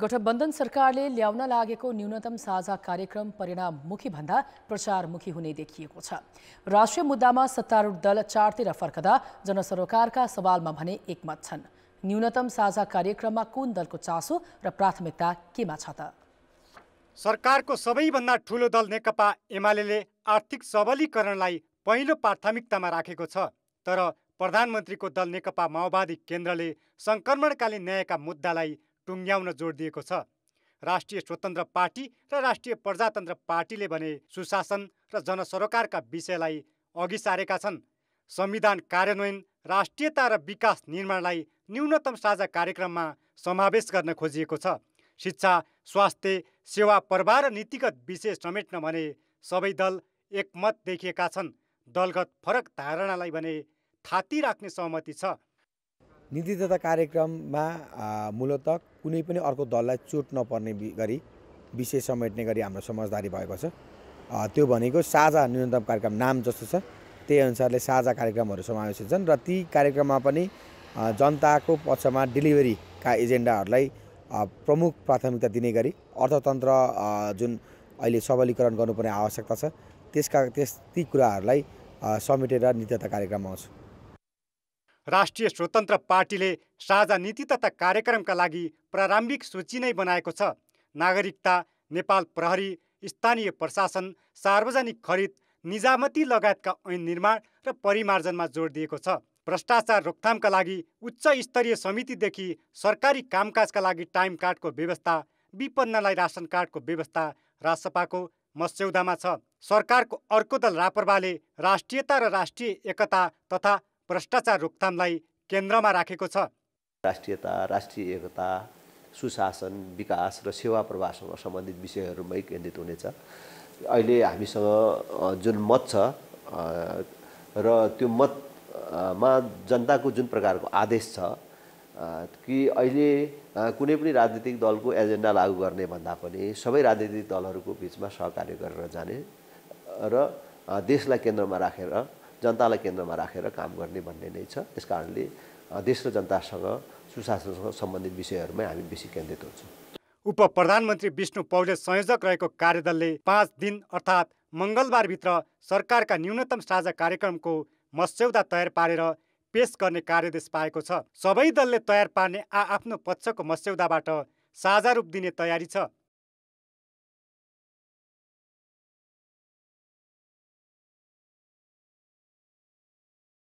गठबन्धन सरकारले ल्याउन लागेको न्यूनतम साझा कार्यक्रम परिणाममुखी भन्दा प्रचारमुखी हुने देखिएको छ राष्ट्रिय मुद्दामा सत्तारूढ दल चारतिर फर्कदा जनसरोकारका सवालमा भने एकमत छन् न्यूनतम साझा कार्यक्रममा कुन दलको चासो र प्राथमिकता केमा छ त सरकारको सबैभन्दा ठुलो दल नेकपा एमाले आर्थिक सबलीकरणलाई पहिलो प्राथमिकतामा राखेको छ तर प्रधानमन्त्रीको दल नेकपा माओवादी केन्द्रले सङ्क्रमणकालीन न्यायका मुद्दालाई टुङ्ग्याउन जोड दिएको छ राष्ट्रिय स्वतन्त्र पार्टी र राष्ट्रिय प्रजातन्त्र पार्टीले भने सुशासन र जनसरोकारका विषयलाई अघि सारेका छन् संविधान कार्यान्वयन राष्ट्रियता र विकास निर्माणलाई न्यूनतम साझा कार्यक्रममा समावेश गर्न खोजिएको छ शिक्षा स्वास्थ्य सेवा प्रवाह र नीतिगत विषय समेट्न भने सबै दल एकमत देखिएका छन् दलगत फरक धारणालाई भने थाती राख्ने सहमति छ नीति तथा कार्यक्रममा मूलत कुनै पनि अर्को दललाई चोट नपर्ने गरी विषय समेट्ने गरी हाम्रो समझदारी भएको छ त्यो भनेको साझा न्यूनतम कार्यक्रम नाम जस्तो छ त्यही अनुसारले साझा कार्यक्रमहरू समावेश छन् र ती कार्यक्रममा पनि जनताको पक्षमा डेलिभरीका एजेन्डाहरूलाई प्रमुख प्राथमिकता दिने गरी अर्थतन्त्र जुन अहिले सबलीकरण गर्नुपर्ने आवश्यकता छ त्यसका त्यस ती कुराहरूलाई समेटेर नीति तथा कार्यक्रममा आउँछ राष्ट्रिय स्वतन्त्र पार्टीले साझा नीति तथा कार्यक्रमका लागि प्रारम्भिक सूची नै बनाएको छ नागरिकता नेपाल प्रहरी स्थानीय प्रशासन सार्वजनिक खरिद निजामती लगायतका ऐन निर्माण र परिमार्जनमा जोड दिएको छ भ्रष्टाचार रोकथामका लागि उच्च स्तरीय समितिदेखि सरकारी कामकाजका लागि टाइम कार्डको व्यवस्था विपन्नलाई रासन कार्डको व्यवस्था राजसपाको मस्यौदामा छ सरकारको अर्को दल रापरवाले राष्ट्रियता र राष्ट्रिय एकता तथा भ्रष्टाचार रोकथामलाई केन्द्रमा राखेको छ राष्ट्रियता राष्ट्रिय एकता सुशासन विकास र सेवा प्रभावसँग सम्बन्धित विषयहरूमै केन्द्रित हुनेछ अहिले हामीसँग जुन मत छ र त्यो मतमा जनताको जुन प्रकारको आदेश छ कि अहिले कुनै पनि राजनीतिक दलको एजेन्डा लागू गर्ने भन्दा पनि सबै राजनीतिक दलहरूको बिचमा सहकार्य गरेर जाने र देशलाई केन्द्रमा राखेर जनतालाई केन्द्रमा राखेर काम गर्ने भन्ने नै छ त्यस कारणले देश र जनतासँग सुशासनसँग सम्बन्धित विषयहरूमै हामी बेसी केन्द्रित हुन्छौँ उप प्रधानमन्त्री विष्णु पौडेल संयोजक रहेको कार्यदलले पाँच दिन अर्थात् मङ्गलबारभित्र सरकारका न्यूनतम साझा कार्यक्रमको मस्यौदा तयार पारेर पेस गर्ने कार्यदेश पाएको छ सबै दलले तयार पार्ने आ आफ्नो पक्षको मस्यौदाबाट साझा रूप दिने तयारी छ